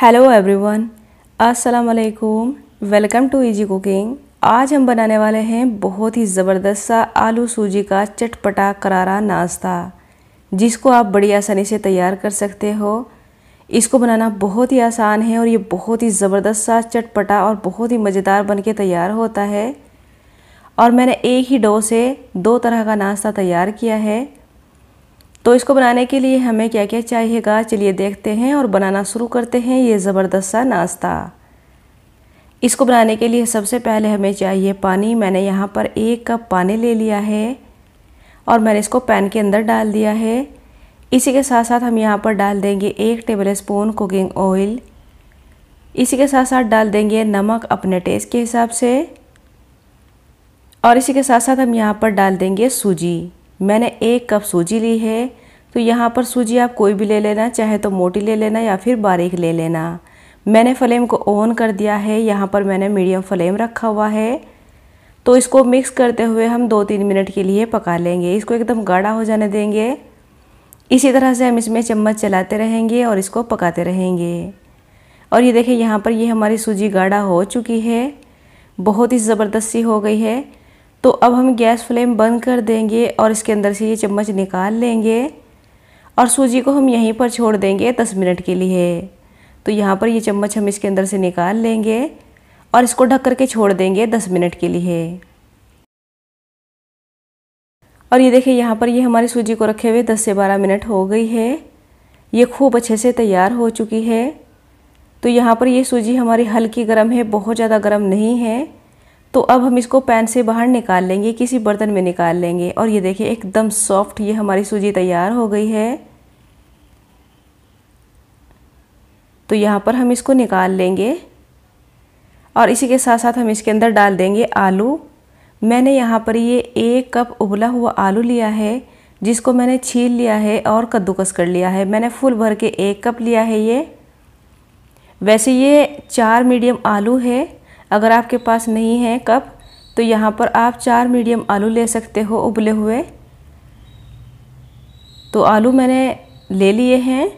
hello everyone अस्सलाम वालेकुम welcome to easy cooking आज हम बनाने वाले हैं बहुत ही ज़बरदस्त सा आलू सूजी का चटपटा करारा नाश्ता जिसको आप बड़ी आसानी से तैयार कर सकते हो इसको बनाना बहुत ही आसान है और ये बहुत ही ज़बरदस्त सा चटपटा और बहुत ही मज़ेदार बन के तैयार होता है और मैंने एक ही डो से दो तरह का नाश्ता तैयार किया है तो इसको बनाने के लिए हमें क्या क्या चाहिएगा चलिए देखते हैं और बनाना शुरू करते हैं ये ज़बरदस्त सा नाश्ता इसको बनाने के लिए सबसे पहले हमें चाहिए पानी मैंने यहाँ पर एक कप पानी ले लिया है और मैंने इसको पैन के अंदर डाल दिया है इसी के साथ साथ हम यहाँ पर डाल देंगे एक टेबल स्पून कुकिंग ऑयल इसी के साथ साथ डाल देंगे नमक अपने टेस्ट के हिसाब से और इसी के साथ साथ हम यहाँ पर डाल देंगे सूजी मैंने एक कप सूजी ली है तो यहाँ पर सूजी आप कोई भी ले लेना चाहे तो मोटी ले लेना या फिर बारीक ले लेना मैंने फ्लेम को ऑन कर दिया है यहाँ पर मैंने मीडियम फ्लेम रखा हुआ है तो इसको मिक्स करते हुए हम दो तीन मिनट के लिए पका लेंगे इसको एकदम गाढ़ा हो जाने देंगे इसी तरह से हम इसमें चम्मच चलाते रहेंगे और इसको पकाते रहेंगे और ये देखिए यहाँ पर ये हमारी सूजी गाढ़ा हो चुकी है बहुत ही ज़बरदस्ती हो गई है तो अब हम गैस फ्लेम बंद कर देंगे और इसके अंदर से ये चम्मच निकाल लेंगे और सूजी को हम यहीं पर छोड़ देंगे दस मिनट के लिए तो यहाँ पर ये चम्मच हम इसके अंदर से निकाल लेंगे और इसको ढक करके छोड़ देंगे दस मिनट के लिए और ये देखिए यहाँ पर ये हमारी सूजी को रखे हुए दस से बारह मिनट हो गई है ये खूब अच्छे से तैयार हो चुकी है तो यहाँ पर ये सूजी हमारी हल्की गर्म है बहुत ज़्यादा गर्म नहीं है तो अब हम इसको पैन से बाहर निकाल लेंगे किसी बर्तन में निकाल लेंगे और ये देखिए एकदम सॉफ्ट ये हमारी सूजी तैयार हो गई है तो यहाँ पर हम इसको निकाल लेंगे और इसी के साथ साथ हम इसके अंदर डाल देंगे आलू मैंने यहाँ पर ये एक कप उबला हुआ आलू लिया है जिसको मैंने छील लिया है और कद्दूकस कर लिया है मैंने फुल भर के एक कप लिया है ये वैसे ये चार मीडियम आलू है अगर आपके पास नहीं है कप तो यहाँ पर आप चार मीडियम आलू ले सकते हो उबले हुए तो आलू मैंने ले लिए हैं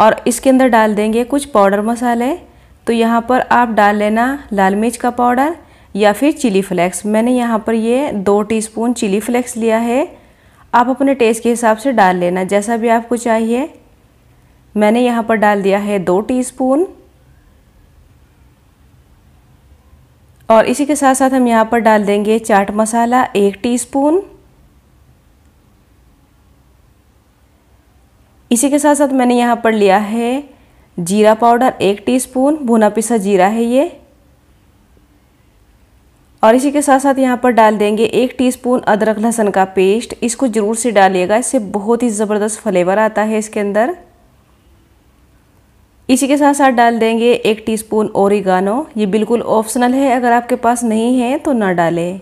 और इसके अंदर डाल देंगे कुछ पाउडर मसाले तो यहाँ पर आप डाल लेना लाल मिर्च का पाउडर या फिर चिली फ्लेक्स मैंने यहाँ पर ये दो टीस्पून चिली फ्लेक्स लिया है आप अपने टेस्ट के हिसाब से डाल लेना जैसा भी आपको चाहिए मैंने यहाँ पर डाल दिया है दो टीस्पून और इसी के साथ साथ हम यहाँ पर डाल देंगे चाट मसाला एक टीस्पून इसी के साथ साथ मैंने यहाँ पर लिया है जीरा पाउडर एक टीस्पून भुना पिसा जीरा है ये और इसी के साथ साथ यहाँ पर डाल देंगे एक टीस्पून अदरक लहसन का पेस्ट इसको ज़रूर से डालिएगा इससे बहुत ही ज़बरदस्त फ्लेवर आता है इसके अंदर इसी के साथ साथ डाल देंगे एक टीस्पून स्पून ये बिल्कुल ऑप्शनल है अगर आपके पास नहीं है तो ना डालें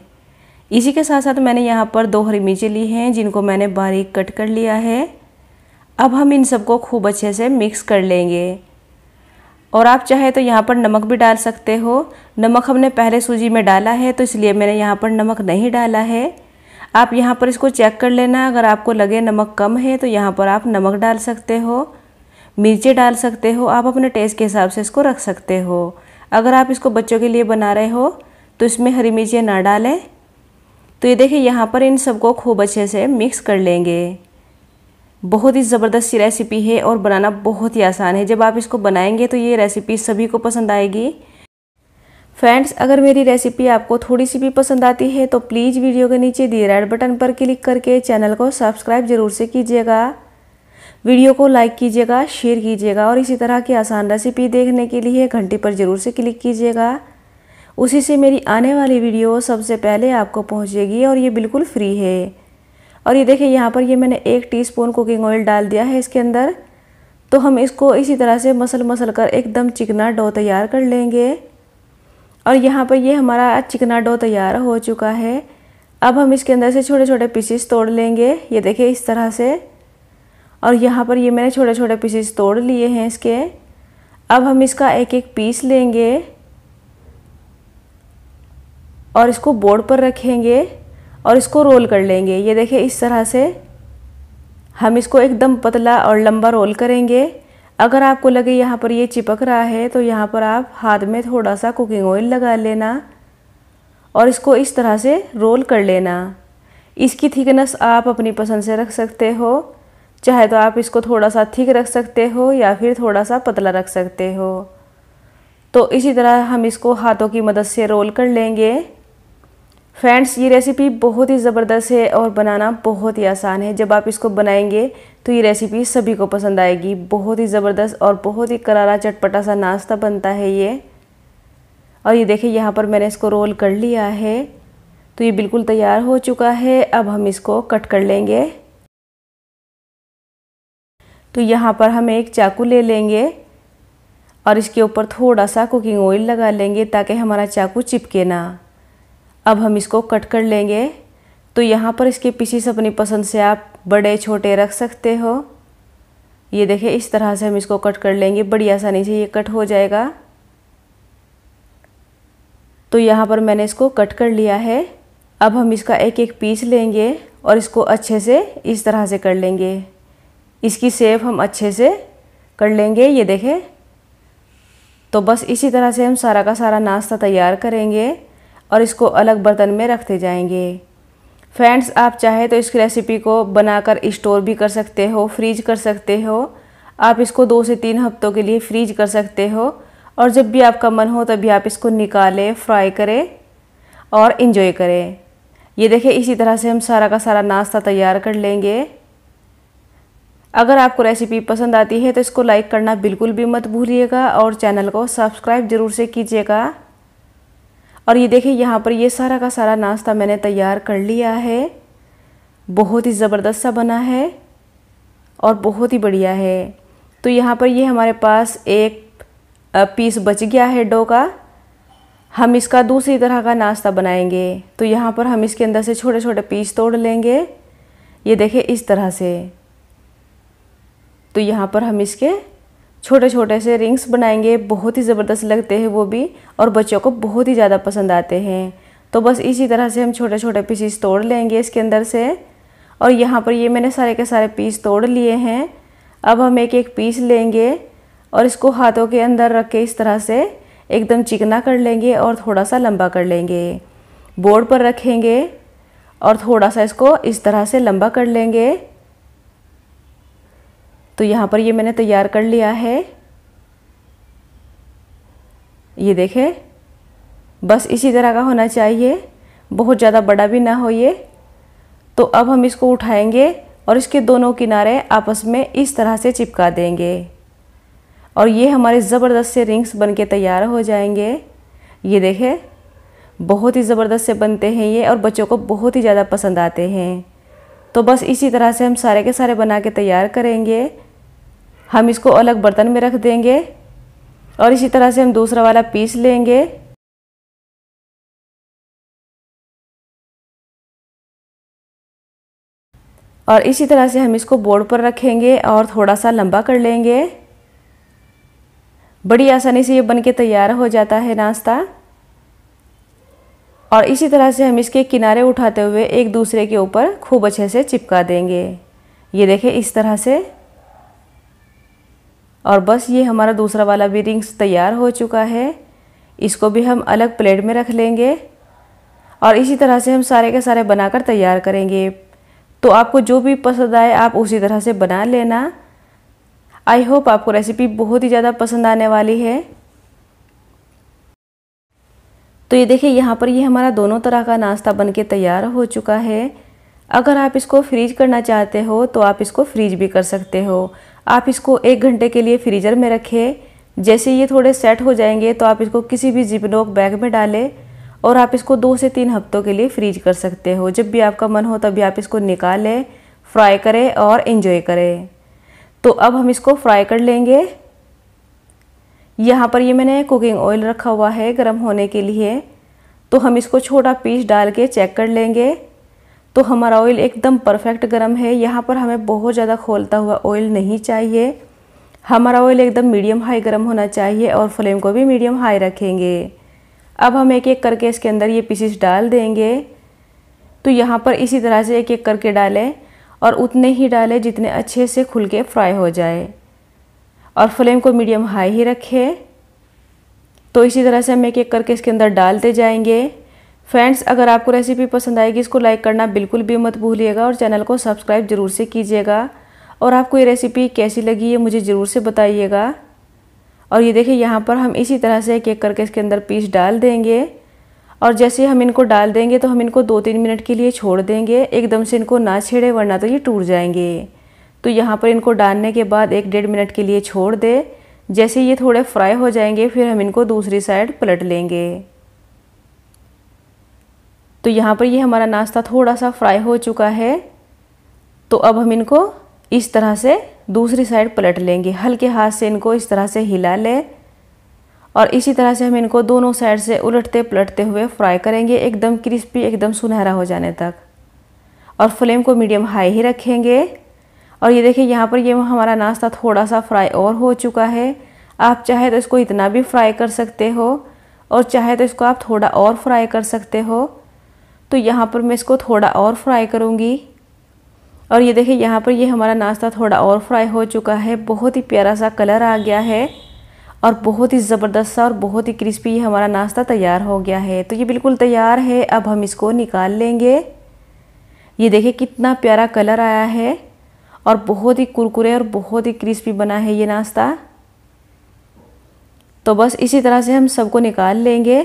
इसी के साथ साथ मैंने यहाँ पर दो हरी मिर्चें ली हैं जिनको मैंने बारीक कट कर लिया है अब हम इन सबको खूब अच्छे से मिक्स कर लेंगे और आप चाहे तो यहाँ पर नमक भी डाल सकते हो नमक हमने पहले सूजी में डाला है तो इसलिए मैंने यहाँ पर नमक नहीं डाला है आप यहाँ पर इसको चेक कर लेना अगर आपको लगे नमक कम है तो यहाँ पर आप नमक डाल सकते हो मिर्चें डाल सकते हो आप अपने टेस्ट के हिसाब से इसको रख सकते हो अगर आप इसको बच्चों के लिए बना रहे हो तो इसमें हरी मिर्चियाँ ना डालें तो ये देखिए यहाँ पर इन सबको खूब अच्छे से मिक्स कर लेंगे बहुत ही ज़बरदस्त रेसिपी है और बनाना बहुत ही आसान है जब आप इसको बनाएंगे तो ये रेसिपी सभी को पसंद आएगी फ्रेंड्स अगर मेरी रेसिपी आपको थोड़ी सी भी पसंद आती है तो प्लीज़ वीडियो के नीचे दिए रेड बटन पर क्लिक करके चैनल को सब्सक्राइब ज़रूर से कीजिएगा वीडियो को लाइक कीजिएगा शेयर कीजिएगा और इसी तरह की आसान रेसिपी देखने के लिए घंटी पर ज़रूर से क्लिक कीजिएगा उसी से मेरी आने वाली वीडियो सबसे पहले आपको पहुँचेगी और ये बिल्कुल फ्री है और ये देखिए यहाँ पर ये मैंने एक टीस्पून कुकिंग ऑयल डाल दिया है इसके अंदर तो हम इसको इसी तरह से मसल मसल कर एकदम चिकना डो तैयार कर लेंगे और यहाँ पर ये हमारा चिकना डो तैयार हो चुका है अब हम इसके अंदर से छोटे छोटे पीसेस तोड़ लेंगे ये देखिए इस तरह से और यहाँ पर ये मैंने छोटे छोटे पीसेस तोड़ लिए हैं इसके अब हम इसका एक एक पीस लेंगे और इसको बोर्ड पर रखेंगे और इसको रोल कर लेंगे ये देखिए इस तरह से हम इसको एकदम पतला और लंबा रोल करेंगे अगर आपको लगे यहाँ पर ये चिपक रहा है तो यहाँ पर आप हाथ में थोड़ा सा कुकिंग ऑयल लगा लेना और इसको इस तरह से रोल कर लेना इसकी थिकनेस आप अपनी पसंद से रख सकते हो चाहे तो आप इसको थोड़ा सा थिक रख सकते हो या फिर थोड़ा सा पतला रख सकते हो तो इसी तरह हम इसको हाथों की मदद से रोल कर लेंगे फ्रेंड्स ये रेसिपी बहुत ही ज़बरदस्त है और बनाना बहुत ही आसान है जब आप इसको बनाएंगे तो ये रेसिपी सभी को पसंद आएगी बहुत ही ज़बरदस्त और बहुत ही करारा चटपटा सा नाश्ता बनता है ये और ये देखिए यहाँ पर मैंने इसको रोल कर लिया है तो ये बिल्कुल तैयार हो चुका है अब हम इसको कट कर लेंगे तो यहाँ पर हम एक चाकू ले लेंगे और इसके ऊपर थोड़ा सा कुकिंग ऑयल लगा लेंगे ताकि हमारा चाकू चिपके ना अब हम इसको कट कर लेंगे तो यहाँ पर इसके पीसीस अपनी पसंद से आप बड़े छोटे रख सकते हो ये देखिए इस तरह से हम इसको कट कर लेंगे बड़ी आसानी से ये कट हो जाएगा तो यहाँ पर मैंने इसको कट कर लिया है अब हम इसका एक एक पीस लेंगे और इसको अच्छे से इस तरह से कर लेंगे इसकी सेव हम अच्छे से कर लेंगे ये देखें तो बस इसी तरह से हम सारा का सारा नाश्ता तैयार करेंगे और इसको अलग बर्तन में रखते जाएंगे फ्रेंड्स आप चाहे तो इस रेसिपी को बनाकर स्टोर भी कर सकते हो फ्रीज कर सकते हो आप इसको दो से तीन हफ्तों के लिए फ्रीज कर सकते हो और जब भी आपका मन हो तभी आप इसको निकालें फ्राई करें और इन्जॉय करें ये देखें इसी तरह से हम सारा का सारा नाश्ता तैयार कर लेंगे अगर आपको रेसिपी पसंद आती है तो इसको लाइक करना बिल्कुल भी मत भूलिएगा और चैनल को सब्सक्राइब ज़रूर से कीजिएगा और ये देखिए यहाँ पर ये सारा का सारा नाश्ता मैंने तैयार कर लिया है बहुत ही ज़बरदस्त सा बना है और बहुत ही बढ़िया है तो यहाँ पर ये हमारे पास एक पीस बच गया है डो का हम इसका दूसरी तरह का नाश्ता बनाएंगे तो यहाँ पर हम इसके अंदर से छोटे छोटे पीस तोड़ लेंगे ये देखें इस तरह से तो यहाँ पर हम इसके छोटे छोटे से रिंग्स बनाएंगे बहुत ही ज़बरदस्त लगते हैं वो भी और बच्चों को बहुत ही ज़्यादा पसंद आते हैं तो बस इसी तरह से हम छोटे छोटे पीसीस तोड़ लेंगे इसके अंदर से और यहाँ पर ये मैंने सारे के सारे पीस तोड़ लिए हैं अब हम एक एक पीस लेंगे और इसको हाथों के अंदर रख के इस तरह से एकदम चिकना कर लेंगे और थोड़ा सा लंबा कर लेंगे बोर्ड पर रखेंगे और थोड़ा सा इसको इस तरह से लंबा कर लेंगे तो यहाँ पर ये मैंने तैयार कर लिया है ये देखें बस इसी तरह का होना चाहिए बहुत ज़्यादा बड़ा भी ना हो ये तो अब हम इसको उठाएंगे और इसके दोनों किनारे आपस में इस तरह से चिपका देंगे और ये हमारे ज़बरदस्त से रिंग्स बन के तैयार हो जाएंगे ये देखें बहुत ही ज़बरदस्त से बनते हैं ये और बच्चों को बहुत ही ज़्यादा पसंद आते हैं तो बस इसी तरह से हम सारे के सारे बना के तैयार करेंगे हम इसको अलग बर्तन में रख देंगे और इसी तरह से हम दूसरा वाला पीस लेंगे और इसी तरह से हम इसको बोर्ड पर रखेंगे और थोड़ा सा लंबा कर लेंगे बड़ी आसानी से ये बन के तैयार हो जाता है नाश्ता और इसी तरह से हम इसके किनारे उठाते हुए एक दूसरे के ऊपर खूब अच्छे से चिपका देंगे ये देखें इस तरह से और बस ये हमारा दूसरा वाला भी रिंग्स तैयार हो चुका है इसको भी हम अलग प्लेट में रख लेंगे और इसी तरह से हम सारे के सारे बनाकर तैयार करेंगे तो आपको जो भी पसंद आए आप उसी तरह से बना लेना आई होप आपको रेसिपी बहुत ही ज़्यादा पसंद आने वाली है तो ये देखिए यहाँ पर ये हमारा दोनों तरह का नाश्ता बनके तैयार हो चुका है अगर आप इसको फ्रीज करना चाहते हो तो आप इसको फ्रीज भी कर सकते हो आप इसको एक घंटे के लिए फ्रीजर में रखें जैसे ये थोड़े सेट हो जाएंगे तो आप इसको किसी भी जिपनोक बैग में डालें और आप इसको दो से तीन हफ्तों के लिए फ्रीज कर सकते हो जब भी आपका मन हो तभी आप इसको निकालें फ्राई करें और इन्जॉय करें तो अब हम इसको फ्राई कर लेंगे यहाँ पर ये मैंने कुकिंग ऑयल रखा हुआ है गर्म होने के लिए तो हम इसको छोटा पीस डाल के चेक कर लेंगे तो हमारा ऑयल एकदम परफेक्ट गर्म है यहाँ पर हमें बहुत ज़्यादा खोलता हुआ ऑयल नहीं चाहिए हमारा ऑयल एकदम मीडियम हाई गर्म होना चाहिए और फ्लेम को भी मीडियम हाई रखेंगे अब हम एक एक करके इसके अंदर ये पीसीस डाल देंगे तो यहाँ पर इसी तरह से एक एक करके डालें और उतने ही डालें जितने अच्छे से खुल के फ्राई हो जाए और फ्लेम को मीडियम हाई ही रखें तो इसी तरह से हम एक एक करके इसके अंदर डालते जाएंगे फ्रेंड्स अगर आपको रेसिपी पसंद आएगी इसको लाइक करना बिल्कुल भी मत भूलिएगा और चैनल को सब्सक्राइब ज़रूर से कीजिएगा और आपको ये रेसिपी कैसी लगी ये मुझे ज़रूर से बताइएगा और ये देखिए यहाँ पर हम इसी तरह से एक एक करके इसके अंदर पीस डाल देंगे और जैसे हम इनको डाल देंगे तो हम इनको दो तीन मिनट के लिए छोड़ देंगे एकदम से इनको ना छेड़े वरना तो ये टूट जाएंगे तो यहाँ पर इनको डालने के बाद एक डेढ़ मिनट के लिए छोड़ दे जैसे ये थोड़े फ्राई हो जाएंगे फिर हम इनको दूसरी साइड पलट लेंगे तो यहाँ पर ये यह हमारा नाश्ता थोड़ा सा फ्राई हो चुका है तो अब हम इनको इस तरह से दूसरी साइड पलट लेंगे हल्के हाथ से इनको इस तरह से हिला लें और इसी तरह से हम इनको दोनों साइड से उलटते पलटते हुए फ्राई करेंगे एकदम क्रिस्पी एकदम सुनहरा हो जाने तक और फ्लेम को मीडियम हाई ही रखेंगे और ये देखिए यहाँ पर ये हमारा नाश्ता थोड़ा सा फ्राई और हो चुका है आप चाहे तो इसको इतना भी फ्राई कर सकते हो और चाहे तो इसको आप थोड़ा और फ्राई कर सकते हो तो यहाँ पर मैं इसको थोड़ा और फ्राई करूँगी और ये देखिए यहाँ पर ये हमारा नाश्ता थोड़ा और फ्राई हो चुका है बहुत ही प्यारा सा कलर आ गया है और बहुत ही ज़बरदस्त सा और बहुत ही क्रिस्पी ये हमारा नाश्ता तैयार हो गया है तो ये बिल्कुल तैयार है अब हम इसको निकाल लेंगे ये देखिए कितना प्यारा कलर आया है और बहुत ही कुरकुरे और बहुत ही क्रिस्पी बना है ये नाश्ता तो बस इसी तरह से हम सबको निकाल लेंगे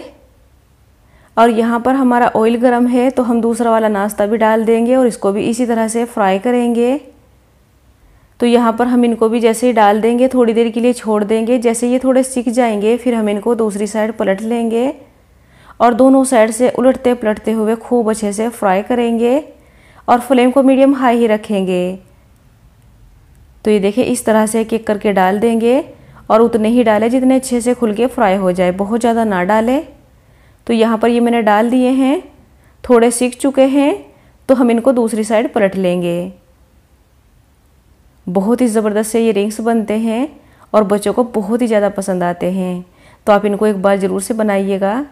और यहाँ पर हमारा ऑयल गर्म है तो हम दूसरा वाला नाश्ता भी डाल देंगे और इसको भी इसी तरह से फ्राई करेंगे तो यहाँ पर हम इनको भी जैसे ही डाल देंगे थोड़ी देर के लिए छोड़ देंगे जैसे ये थोड़े सीख जाएंगे फिर हम इनको दूसरी साइड पलट लेंगे और दोनों साइड से उलटते पलटते हुए खूब अच्छे से फ्राई करेंगे और फ्लेम को मीडियम हाई ही रखेंगे तो ये देखिए इस तरह से केक करके डाल देंगे और उतने ही डालें जितने अच्छे से खुल के फ्राई हो जाए बहुत ज़्यादा ना डालें तो यहाँ पर ये मैंने डाल दिए हैं थोड़े सीख चुके हैं तो हम इनको दूसरी साइड पलट लेंगे बहुत ही ज़बरदस्त से ये रिंग्स बनते हैं और बच्चों को बहुत ही ज़्यादा पसंद आते हैं तो आप इनको एक बार ज़रूर से बनाइएगा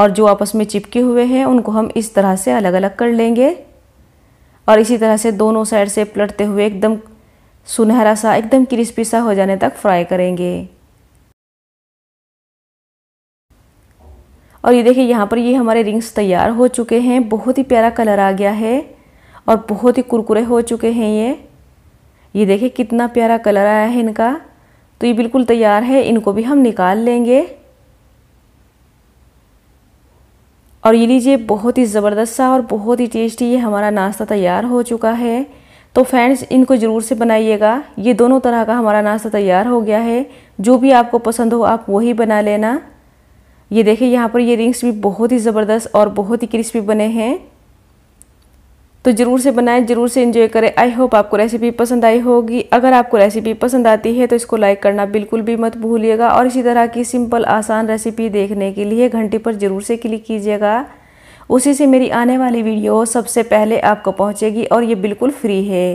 और जो आपस में चिपके हुए हैं उनको हम इस तरह से अलग अलग कर लेंगे और इसी तरह से दोनों साइड से पलटते हुए एकदम सुनहरा सा एकदम क्रिस्पी सा हो जाने तक फ्राई करेंगे और ये देखिए यहाँ पर ये हमारे रिंग्स तैयार हो चुके हैं बहुत ही प्यारा कलर आ गया है और बहुत ही कुरकुरे हो चुके हैं ये ये देखिए कितना प्यारा कलर आया है इनका तो ये बिल्कुल तैयार है इनको भी हम निकाल लेंगे और ये लीजिए बहुत ही ज़बरदस्त सा और बहुत ही टेस्टी ये हमारा नाश्ता तैयार हो चुका है तो फ्रेंड्स इनको ज़रूर से बनाइएगा ये दोनों तरह का हमारा नाश्ता तैयार हो गया है जो भी आपको पसंद हो आप वही बना लेना ये देखिए यहाँ पर ये रिंग्स भी बहुत ही ज़बरदस्त और बहुत ही क्रिस्पी बने हैं तो ज़रूर से बनाएं ज़रूर से इन्जॉय करें आई होप आपको रेसिपी पसंद आई होगी अगर आपको रेसिपी पसंद आती है तो इसको लाइक करना बिल्कुल भी मत भूलिएगा और इसी तरह की सिंपल आसान रेसिपी देखने के लिए घंटी पर ज़रूर से क्लिक कीजिएगा उसी से मेरी आने वाली वीडियो सबसे पहले आपको पहुँचेगी और ये बिल्कुल फ्री है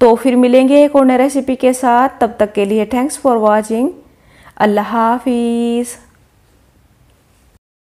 तो फिर मिलेंगे एक और नई रेसिपी के साथ तब तक के लिए थैंक्स फॉर वॉचिंग अल्लाह हाफिज़